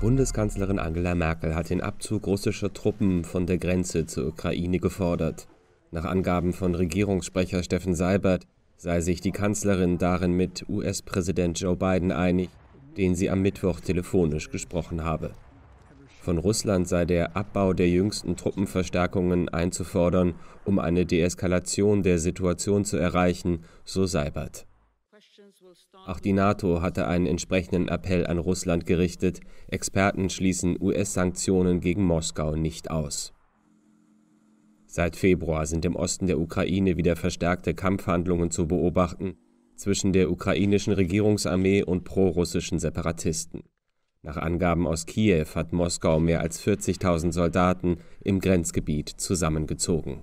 Bundeskanzlerin Angela Merkel hat den Abzug russischer Truppen von der Grenze zur Ukraine gefordert. Nach Angaben von Regierungssprecher Steffen Seibert sei sich die Kanzlerin darin mit US-Präsident Joe Biden einig, den sie am Mittwoch telefonisch gesprochen habe. Von Russland sei der Abbau der jüngsten Truppenverstärkungen einzufordern, um eine Deeskalation der Situation zu erreichen, so Seibert. Auch die NATO hatte einen entsprechenden Appell an Russland gerichtet. Experten schließen US-Sanktionen gegen Moskau nicht aus. Seit Februar sind im Osten der Ukraine wieder verstärkte Kampfhandlungen zu beobachten zwischen der ukrainischen Regierungsarmee und prorussischen Separatisten. Nach Angaben aus Kiew hat Moskau mehr als 40.000 Soldaten im Grenzgebiet zusammengezogen.